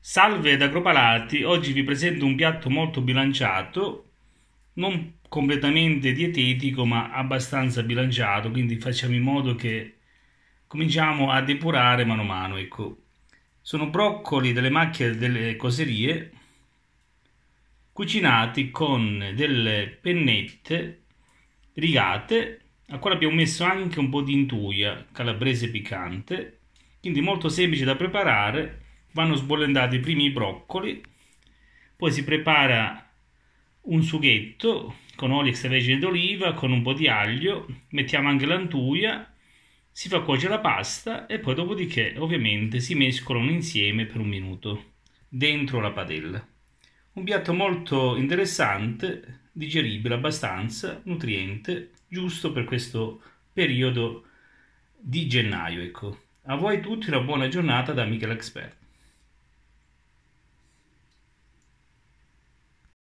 Salve da Agropalati, oggi vi presento un piatto molto bilanciato, non completamente dietetico ma abbastanza bilanciato, quindi facciamo in modo che cominciamo a depurare mano a mano. Ecco. Sono broccoli delle macchie delle coserie cucinati con delle pennette rigate a cui abbiamo messo anche un po' di intuia calabrese piccante, quindi molto semplice da preparare vanno sbollendati i primi broccoli, poi si prepara un sughetto con olio extravergine d'oliva, con un po' di aglio, mettiamo anche l'antuia, si fa cuocere la pasta e poi dopodiché ovviamente si mescolano insieme per un minuto dentro la padella. Un piatto molto interessante, digeribile abbastanza, nutriente, giusto per questo periodo di gennaio. Ecco. A voi tutti una buona giornata da Michele Expert.